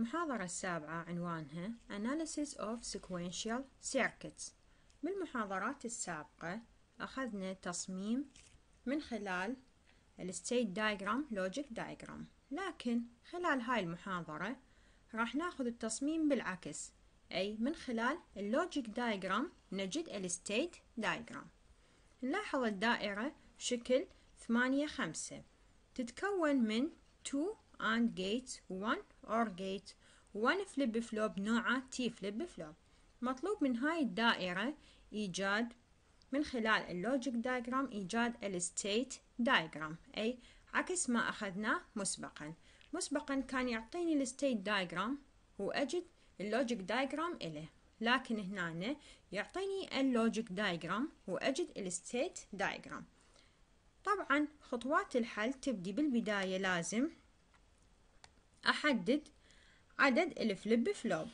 المحاضرة السابعة عنوانها Analysis of Sequential Circuits بالمحاضرات السابقة أخذنا تصميم من خلال الستيت دايجرام لوجيك دايجرام لكن خلال هاي المحاضرة راح ناخذ التصميم بالعكس أي من خلال اللوجيك دايجرام نجد الستيت دايجرام نلاحظ الدائرة شكل ثمانية خمسة تتكون من 2 AND gates 1 or gate one flip flop نوعه T flip flop مطلوب من هاي الدائرة إيجاد من خلال اللوجيك دايجرام إيجاد الستيت دايجرام أي عكس ما أخذناه مسبقا مسبقا كان يعطيني الستيت دايجرام وأجد اللوجيك دايجرام إله لكن هنا يعطيني اللوجيك دايجرام وأجد الستيت دايجرام طبعا خطوات الحل تبدي بالبداية لازم أحدد عدد الفليب فلوب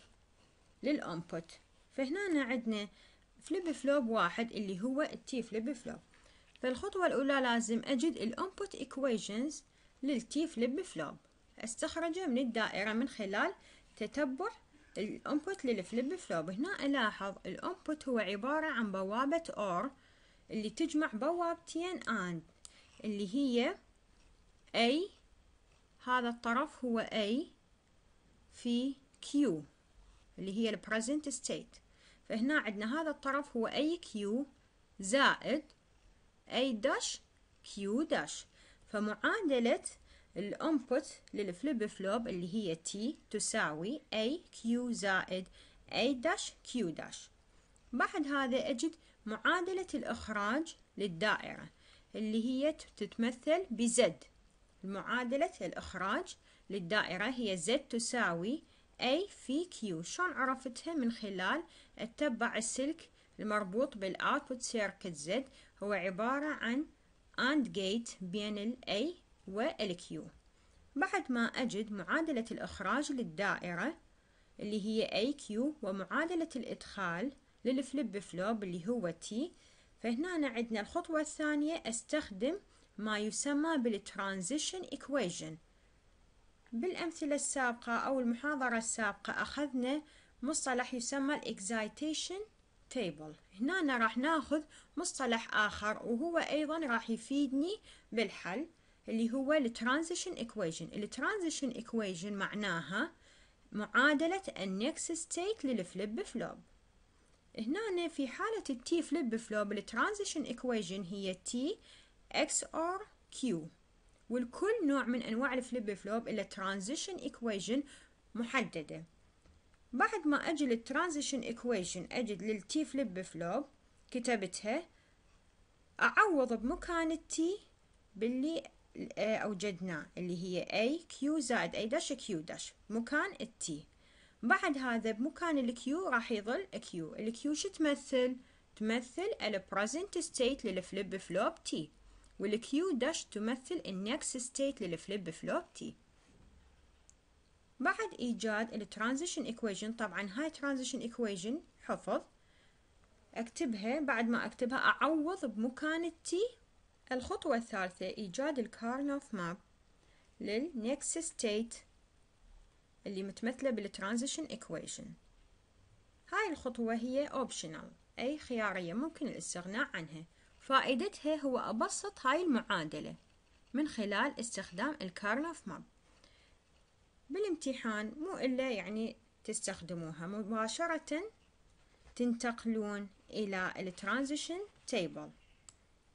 للأنبوت فهنا عندنا فليب فلوب واحد اللي هو التي فليب فلوب فالخطوة الأولى لازم أجد الأنبوت إكويجنز للتي فليب فلوب أستخرجه من الدائرة من خلال تتبع الأنبوت للفليب فلوب هنا ألاحظ الأنبوت هو عبارة عن بوابة أور اللي تجمع بوابتين AND اللي هي A هذا الطرف هو A في Q اللي هي الـ present state فهنا عندنا هذا الطرف هو أي كيو زائد A داش Q داش فمعادلة الانبوت للفليب فلوب اللي هي T تساوي أي زائد A داش Q داش بعد هذا أجد معادلة الإخراج للدائرة اللي هي تتمثل بزد معادلة الإخراج للدائرة هي Z تساوي A في Q شلون عرفتها من خلال اتبع السلك المربوط بالأوتبوت سيركت Z هو عبارة عن AND GATE بين ال A وال Q بعد ما أجد معادلة الإخراج للدائرة اللي هي AQ ومعادلة الإدخال للفليب فلوب اللي هو T فهنا عندنا الخطوة الثانية استخدم ما يسمى بالترانزيشن إكويجن بالأمثلة السابقة أو المحاضرة السابقة أخذنا مصطلح يسمى الإكزايتيشن تيبل هنا راح ناخذ مصطلح آخر وهو أيضا راح يفيدني بالحل اللي هو الترانزيشن إكويجن الترانزيشن إكويجن معناها معادلة النكس ستيت للفليب فلوب هنا في حالة التي فليب فلوب الترانزيشن إكويجن هي تي اكس اور كيو والكل نوع من أنواع الفليب فلوب الا ترانزيشن إيكويشن محددة بعد ما أجي للترانزيشن إيكويشن أجد للتي فليب فلوب كتبتها أعوض بمكان التي باللي أوجدناه اللي هي A Q زائد A داش Q داش مكان التي بعد هذا بمكان الكيو راح يظل كيو الكيو شو تمثل؟ تمثل البريزنت ستيت للفليب فلوب تي والكيو داش تمثل النكس ستيت للفليب فلوب تي بعد إيجاد الترانزيشن إكويجن طبعا هاي ترانزيشن إكويجن حفظ أكتبها بعد ما أكتبها أعوض بمكان التي الخطوة الثالثة إيجاد الكارنوف ماب للنكس ستيت اللي متمثلة بالترانزيشن إكويجن هاي الخطوة هي optional أي خيارية ممكن الاستغناء عنها فائدتها هو أبسط هاي المعادلة من خلال استخدام الكارنوف ماب بالامتحان مو إلا يعني تستخدموها مباشرة تنتقلون إلى الترانزيشن تيبل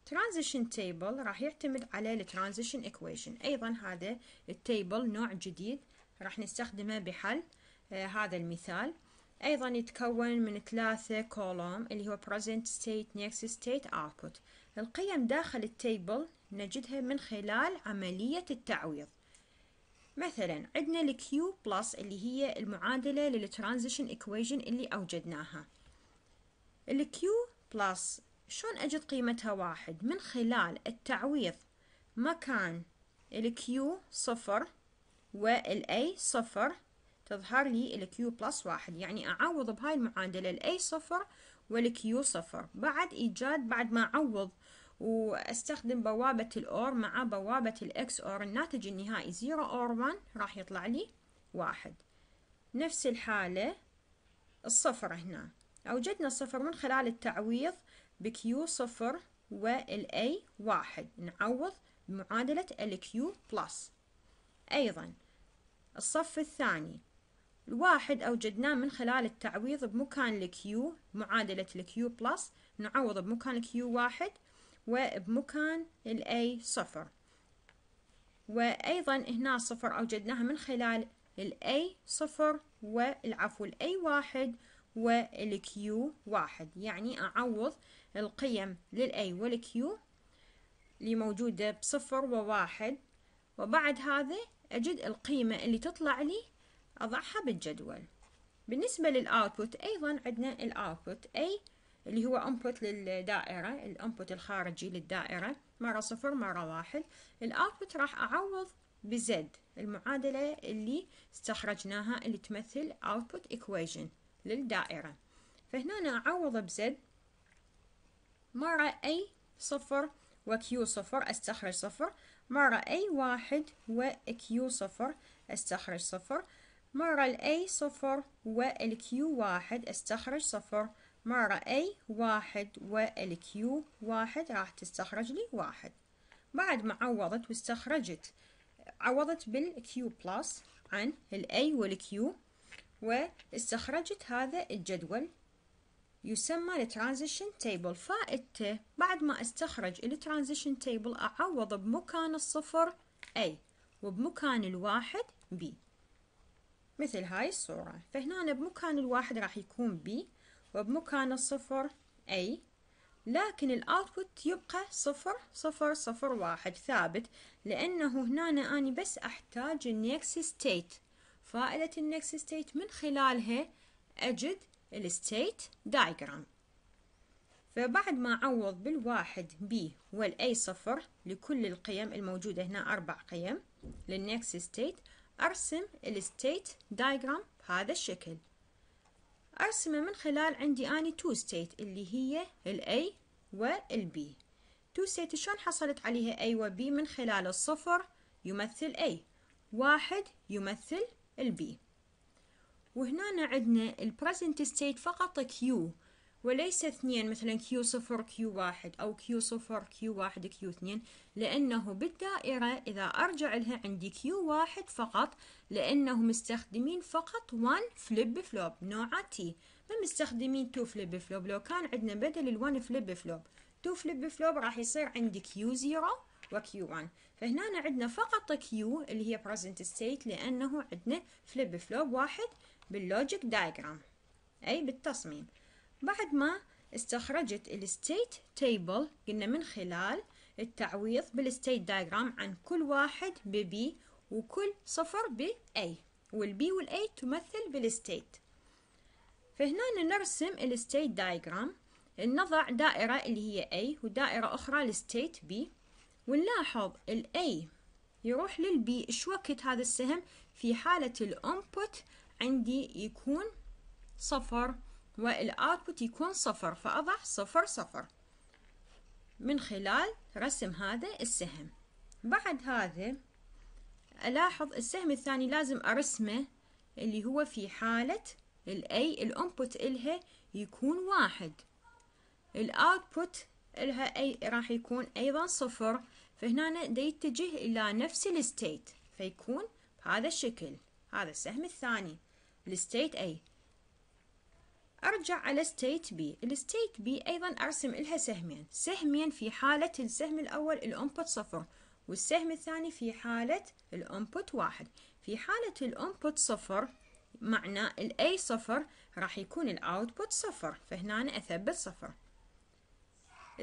ترانزيشن تيبل راح يعتمد على الترانزيشن إكويشن ايضا هذا التيبل نوع جديد راح نستخدمه بحل آه هذا المثال أيضا يتكون من ثلاثة كولوم اللي هو present state next state output القيم داخل التيبل نجدها من خلال عملية التعويض مثلا عندنا الكيو plus اللي هي المعادلة للترانزيشن equation اللي أوجدناها الكيو plus شلون أجد قيمتها واحد من خلال التعويض مكان Q صفر A صفر تظهر لي الكيو بلس واحد يعني أعوض بهاي المعادلة A صفر والكيو صفر بعد إيجاد بعد ما أعوض واستخدم بوابة الأور مع بوابة الإكس أور الناتج النهائي 0 أور 1 راح يطلع لي واحد نفس الحالة الصفر هنا أوجدنا الصفر من خلال التعويض بكيو صفر A واحد نعوض بمعادلة الكيو بلس أيضا الصف الثاني الواحد أوجدناه من خلال التعويض بمكان الكيو معادلة الكيو بلس نعوض بمكان الكيو واحد وبمكان الاي صفر وأيضا هنا صفر أوجدناها من خلال الاي صفر والعفو الاي واحد والكيو واحد يعني أعوض القيم للاي والكيو اللي موجودة بصفر وواحد وبعد هذا أجد القيمة اللي تطلع لي أضعها بالجدول بالنسبة للأوتبوت أيضا عندنا الأوتبوت A اللي هو انبوت للدائرة الانبوت الخارجي للدائرة مرة صفر مرة واحد الاوتبوت راح اعوض بزد المعادلة اللي استخرجناها اللي تمثل output equation للدائرة فهنا أنا أعوض بزد مرة أي صفر وكيو صفر أستخرج صفر مرة أي واحد وكيو صفر أستخرج صفر مرة ال A صفر وال Q واحد استخرج صفر مرة A واحد والـ Q واحد راح تستخرج لي واحد بعد ما عوضت واستخرجت عوضت Q بلس عن والـ Q واستخرجت هذا الجدول يسمى الترانزيشن تيبل فائدته بعد ما استخرج الترانزيشن تيبل اعوض بمكان الصفر A وبمكان الواحد B مثل هاي الصورة فهنا بمكان الواحد راح يكون B وبمكان الصفر A لكن الاوتبوت يبقى صفر صفر صفر واحد ثابت لانه هنا اني بس احتاج النكست ستيت فائدة النكست ستيت من خلالها اجد الستيت دايجرام فبعد ما اعوض بالواحد بي والاي صفر لكل القيم الموجودة هنا اربع قيم للنكست ستيت أرسم الستيت دايجرام بهذا الشكل أرسمه من خلال عندي أني تو ستيت اللي هي الأي والبي تو ستيت شلون حصلت عليها أي وبي من خلال الصفر يمثل أي واحد يمثل البي وهنا عندنا البريزنت ستيت فقط كيو وليس اثنين مثلا q صفر Q1 واحد أو Q0 صفر q واحد q اثنين لأنه بالدائرة إذا أرجع لها عندي q واحد فقط لأنه مستخدمين فقط 1 Flip Flop نوع T ما مستخدمين 2 Flip Flop لو كان عندنا بدل ال one Flip Flop 2 Flip Flop راح يصير عندي q zero و q 1 فهنا عندنا فقط Q اللي هي present state لأنه عندنا Flip Flop واحد باللوجيك دايجرام أي بالتصميم بعد ما استخرجت الستيت تيبل قلنا من خلال التعويض بالستيت دايجرام عن كل واحد ببي وكل صفر بأي والبي والأي تمثل بالستيت فهنا نرسم الستيت دايجرام نضع دائرة اللي هي A ودائرة أخرى لستيت B ونلاحظ ال A يروح لل B إيش وقت هذا السهم في حالة الأنبوت عندي يكون صفر والأوتبوت يكون صفر فأضع صفر صفر من خلال رسم هذا السهم بعد هذا ألاحظ السهم الثاني لازم أرسمه اللي هو في حالة الأي الأنبوت إلها يكون واحد الأوتبوت إلها أي راح يكون أيضا صفر فهنا دا يتجه إلى نفس الستيت فيكون بهذا الشكل هذا السهم الثاني الستيت أي أرجع على ستيت بي الستيت بي أيضا أرسم لها سهمين سهمين في حالة السهم الأول الأنبوت صفر والسهم الثاني في حالة الأنبوت واحد في حالة الأنبوت صفر معنى الأي صفر راح يكون الأوتبوت صفر فهنا أنا أثبت صفر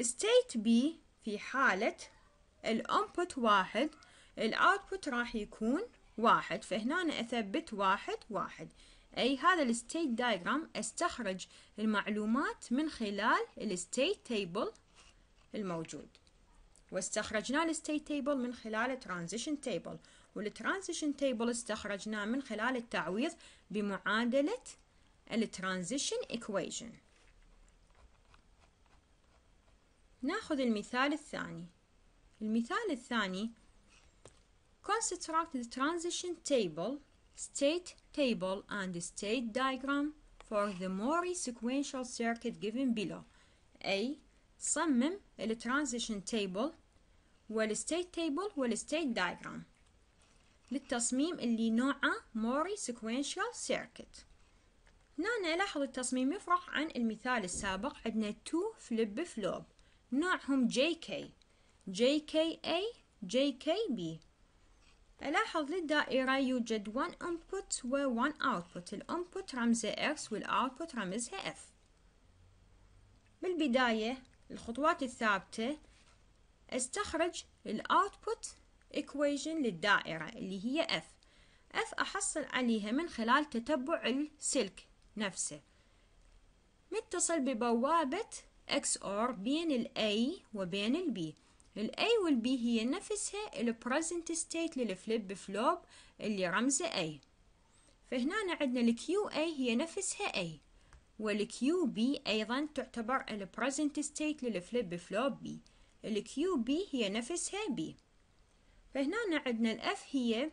ستيت بي في حالة الأنبوت واحد الأوتبوت راح يكون واحد فهنا أنا أثبت واحد واحد أي هذا الـ State Diagram استخرج المعلومات من خلال الـ State Table الموجود واستخرجنا الـ State Table من خلال Transition Table والـ Transition Table استخرجناه من خلال التعويض بمعادلة الـ Transition equation ناخذ المثال الثاني المثال الثاني construct the transition table state table and state diagram for the Mori sequential circuit given below أي صمم ال transition table وال state table وال state diagram للتصميم اللي نوعه Mori sequential circuit هنا نلاحظ التصميم يفرق عن المثال السابق عندنا two flip flop نوعهم JK JKA JKB لاحظ للدائرة يوجد one input و one output input رمزها X output رمزها F بالبداية الخطوات الثابتة استخرج output equation للدائرة اللي هي F F أحصل عليها من خلال تتبع السلك نفسه متصل ببوابة XOR بين ال A وبين ال B ال A وال B هي نفسها ال present state للفليب فلوب اللي رمزه A فهنا عندنا ال QA هي نفسها A وال QB أيضا تعتبر ال present state للفليب فلوب B ال QB هي نفسها B فهنا عندنا ال F هي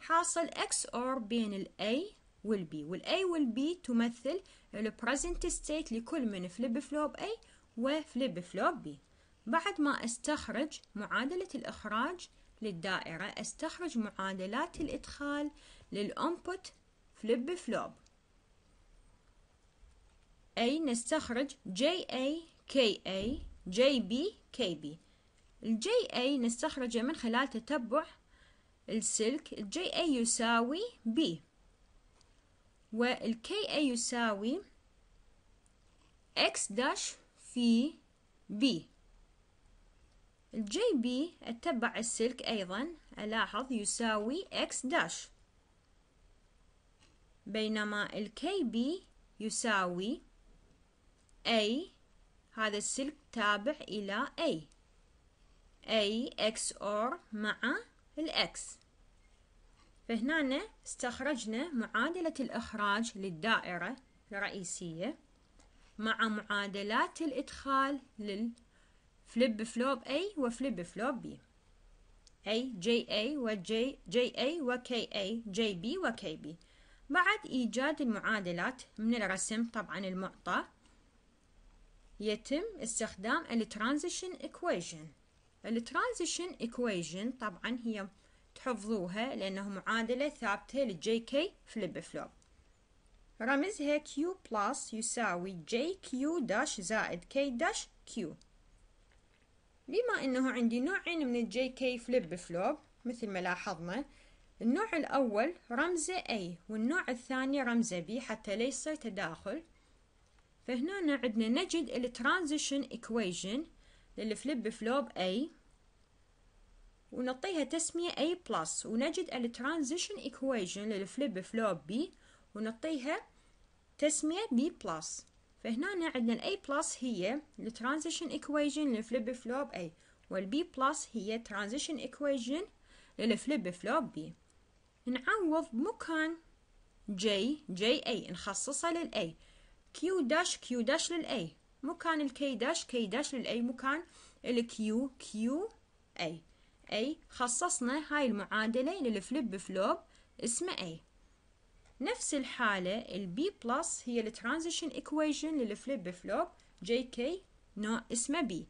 حاصل XOR بين ال A والأي والبي والA will be تمثل البريزنت ستيت لكل من فليب فلوب A وفليب فلوب B بعد ما أستخرج معادلة الإخراج للدائرة أستخرج معادلات الإدخال للأنبوت فليب فلوب أي نستخرج JA KA JB KB الجي نستخرجه من خلال تتبع السلك الجي يساوي B والكي يساوي X داش في B الجي بي اتبع السلك أيضا ألاحظ يساوي إكس داش بينما الكي بي يساوي أي هذا السلك تابع إلى أي أي إكس أور مع الإكس فهنا استخرجنا معادلة الإخراج للدائرة الرئيسية مع معادلات الإدخال للدائرة فليب فلوب A وفليب فلوب B A J A و J J A و K A J B و K B بعد إيجاد المعادلات من الرسم طبعا المعطى يتم استخدام الترانزيشن equation الترانزيشن equation طبعا هي تحفظوها لأنه معادلة ثابتة J K فليب فلوب رمزها Q plus يساوي J Q داش زائد K داش Q بما أنه عندي نوعين من الجي كي فليب فلوب مثل ما لاحظنا النوع الأول رمزه A والنوع الثاني رمزه B حتى لا يصير تداخل فهنا عندنا نجد الترانزيشن equation للفليب فلوب A ونعطيها تسمية A بلس ونجد الترانزيشن equation للفليب فلوب B ونعطيها تسمية B بلس فهنا عندنا الـ A بلس هي Equation للـ Flip Flop A والـ B بلس هي Equation للـ Flip Flop B نعوض مكان J J A نخصصها للـ A Q داش Q داش للـ A مكان الـ K داش K داش للـ A مكان الـ Q Q A A خصصنا هاي المعادلة للـ Flip Flop اسمه A نفس الحالة البي بلس هي الترانزيشن ايكويشن للفليب فلوب جي كي نوع اسمه بي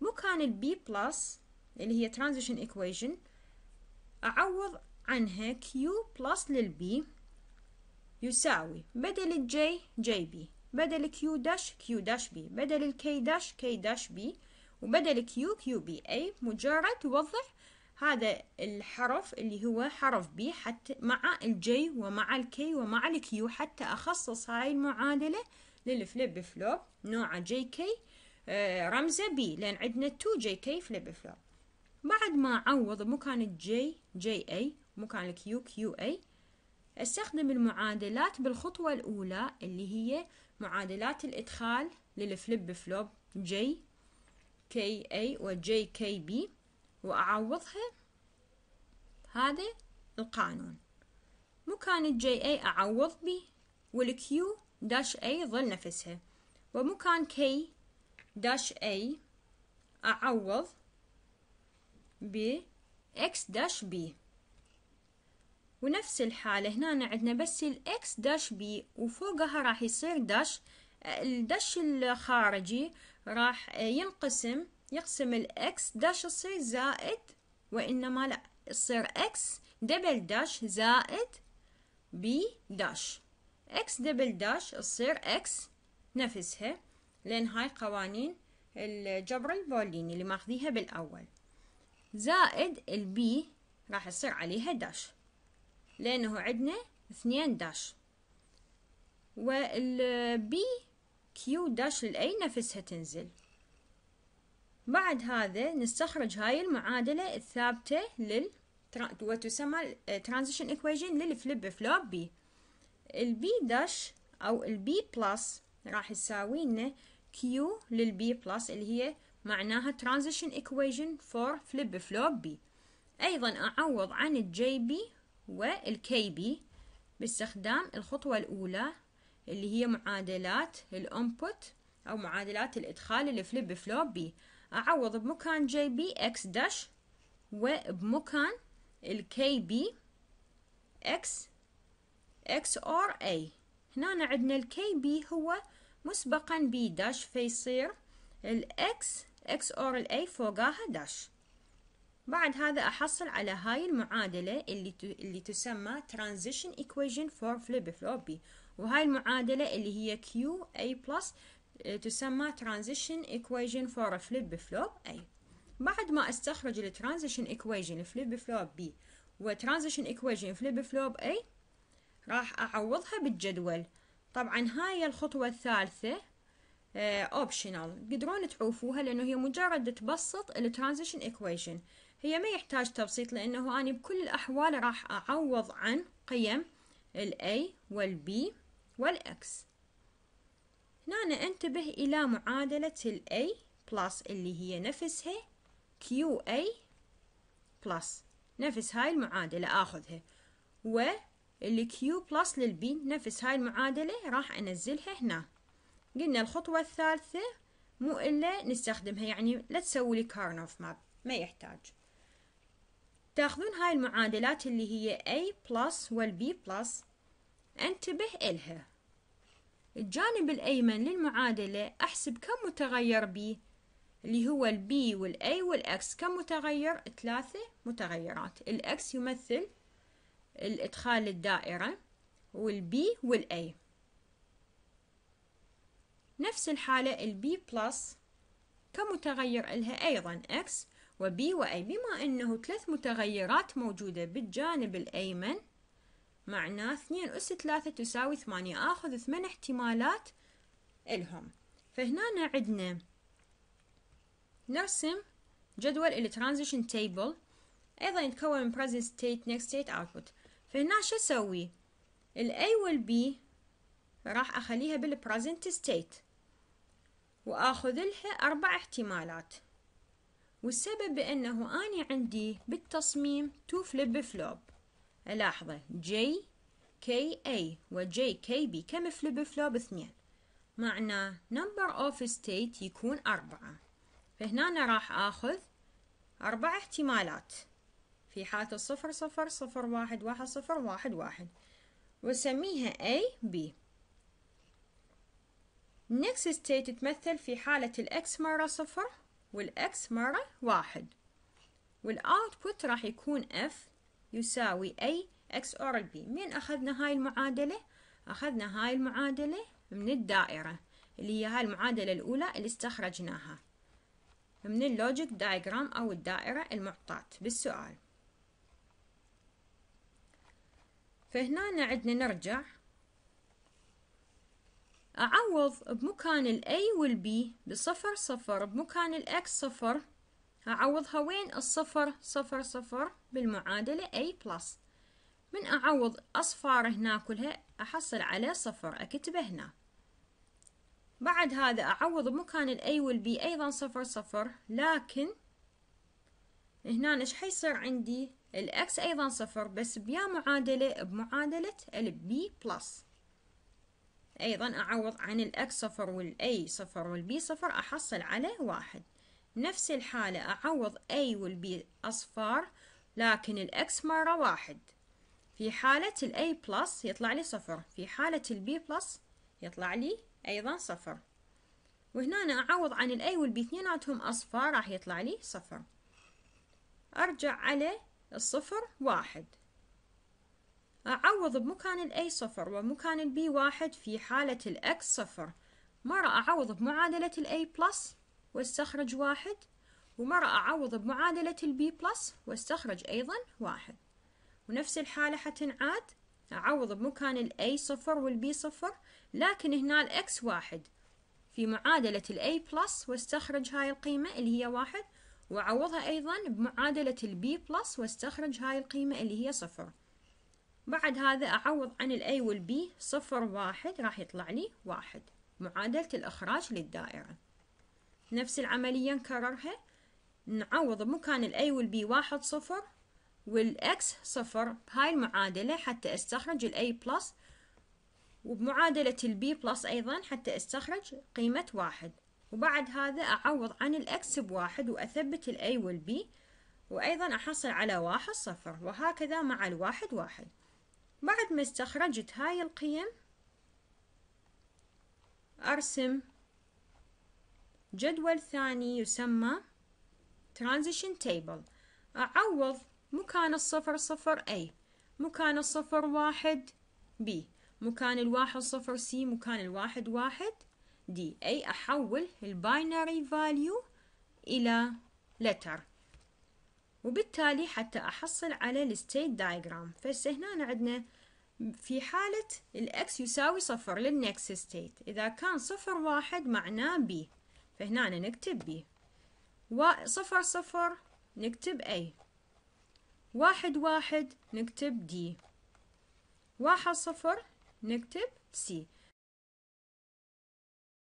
مكان البي بلس اللي هي ترانزيشن ايكويشن أعوض عنها كيو بلس للبي يساوي بدل الجي جي بي بدل كيو داش كيو داش بي بدل الكي داش كي داش بي وبدل كيو كيو بي أي مجرد توضح هذا الحرف اللي هو حرف بي حتى مع الجي ومع الكي ومع الكيو حتى أخصص هاي المعادلة للفليب فلوب نوعه آه، جي كي رمزه بي لأن عندنا 2 جي كي فليب فلوب بعد ما أعوض مكان الجي جي أي مكان الكيو كيو أي استخدم المعادلات بالخطوة الأولى اللي هي معادلات الإدخال للفليب فلوب جي كي أي وجي كي بي وأعوضها هذا القانون مكان الجي اي أعوض به والكيو داش اي ظل نفسها ومكان كي داش اي أعوض ب اكس داش بي ونفس الحالة هنا عندنا بس الاكس داش بي وفوقها راح يصير داش الدش الخارجي راح ينقسم يقسم الاكس داش يصير زائد وإنما لا يصير اكس دبل داش زائد بي داش اكس دبل داش تصير اكس نفسها لأن هاي قوانين الجبر البوليني اللي ماخذيها بالأول زائد البي راح يصير عليها داش لأنه عندنا اثنين داش والبي كيو داش للأي نفسها تنزل بعد هذا نستخرج هاي المعادلة الثابتة لل وتسمى ترانزيشن ايكويشن للفليب فلوب بي البي داش او البي بلس راح يساوي لنا كيو للبي بلس اللي هي معناها ترانزيشن equation فور فليب فلوب بي ايضا اعوض عن الجي بي والكي بي باستخدام الخطوة الاولى اللي هي معادلات الانبوت او معادلات الادخال للفليب فلوب بي أعوض بمكان جي بي إكس داش وبمكان الكي بي إكس إكس أور أي هنا عندنا الكي بي هو مسبقا بي داش فيصير الإكس إكس أور الأي فوقها داش بعد هذا أحصل على هاي المعادلة اللي اللي تسمى transition equation for flip flop وهاي المعادلة اللي هي Q A plus إيه، تسمى transition equation for a flip flop A. بعد ما استخرج transition equation flip flop B و transition equation flip flop A راح أعوضها بالجدول طبعا هاي الخطوة الثالثة إيه، optional قدرون تعوفوها لأنه هي مجرد تبسط transition equation هي ما يحتاج تبسيط لأنه أنا بكل الأحوال راح أعوض عن قيم ال A وال B X. هنا انتبه إلى معادلة ال A plus اللي هي نفسها QA plus نفس هاي المعادلة آخذها واللي Q plus B نفس هاي المعادلة راح أنزلها هنا قلنا الخطوة الثالثة مو إلا نستخدمها يعني لا تسوي لي كارنوف ماب ما يحتاج تاخذون هاي المعادلات اللي هي A plus والB plus انتبه إلها الجانب الأيمن للمعادلة أحسب كم متغير بي اللي هو البي والأي والأكس كم متغير؟ ثلاثة متغيرات الأكس يمثل الإدخال الدائرة والبي والأي نفس الحالة البي بلس كم متغير إلها أيضا أكس وبي وأي بما أنه ثلاث متغيرات موجودة بالجانب الأيمن معناه اثنين أس ثلاثة تساوي ثمانية آخذ ثمان احتمالات إلهم فهنا عندنا نرسم جدول الـ Transition Table أيضا يتكون من present state next state output فهنا شو أسوي والـ B راح أخليها بالـ Present State وآخذ لها أربع احتمالات والسبب بأنه أنا عندي بالتصميم تو فليب فلوب لاحظة K A و J K B كم فليب فلوب اثنين معناه number of state يكون أربعة فهنا أنا راح آخذ أربع احتمالات في حالة الصفر صفر صفر واحد واحد صفر واحد واحد وسميها A B next state تمثل في حالة الأكس مرة صفر والأكس مرة واحد والأوتبوت راح يكون F يساوي أي X أور B من أخذنا هاي المعادلة أخذنا هاي المعادلة من الدائرة اللي هي هاي المعادلة الأولى اللي استخرجناها من اللوجيك دايجرام أو الدائرة المعطاة بالسؤال فهنا عندنا نرجع أعوض بمكان الأي والبي بصفر صفر بمكان الأكس صفر أعوضها وين الصفر صفر صفر بالمعادلة أي بلس من أعوض أصفار هنا كلها أحصل على صفر أكتبه هنا بعد هذا أعوض بمكان الأي والبي أيضا صفر صفر لكن هنا إيش حيصير عندي الأكس أيضا صفر بس بيا معادلة بمعادلة البي بلس أيضا أعوض عن الأكس صفر والأي صفر والبي صفر أحصل على واحد نفس الحالة أعوض A وال B أصفار لكن الإكس مرة واحد في حالة ال A بلس يطلع لي صفر في حالة ال B بلس يطلع لي أيضا صفر وهنا أنا أعوض عن ال A وال B اثنيناتهم أصفار راح يطلع لي صفر أرجع على الصفر واحد أعوض بمكان ال A صفر ومكان ال B واحد في حالة ال X صفر مرة أعوض بمعادلة ال A بلس واستخرج واحد ومرة أعوض بمعادلة البي بلس واستخرج أيضا واحد ونفس الحالة حتنعاد أعوض بمكان الأي صفر والبي صفر لكن هنا الأكس واحد في معادلة الأي بلس واستخرج هاي القيمة اللي هي واحد وأعوضها أيضا بمعادلة البي بلس واستخرج هاي القيمة اللي هي صفر بعد هذا أعوض عن الأي والبي صفر واحد راح يطلع لي واحد معادلة الإخراج للدائرة نفس العملية نكررها نعوض بمكان الاي والبي واحد صفر والاكس صفر بهاي المعادلة حتى استخرج الاي بلس وبمعادلة البي بلس ايضا حتى استخرج قيمة واحد وبعد هذا اعوض عن الاكس بواحد واثبت الاي والبي وايضا احصل على واحد صفر وهكذا مع الواحد واحد بعد ما استخرجت هاي القيم ارسم جدول ثاني يسمى transition table أعوض مكان الصفر صفر A مكان الصفر واحد B مكان الواحد صفر C مكان الواحد واحد D أي أحول الباينري فاليو إلى letter وبالتالي حتى أحصل على الستيت دايجرام فهنا عندنا في حالة الأكس يساوي صفر للنكس ستيت إذا كان صفر واحد معناه بي فهنا أنا نكتب بي صفر صفر نكتب أي واحد واحد نكتب دي واحد صفر نكتب سي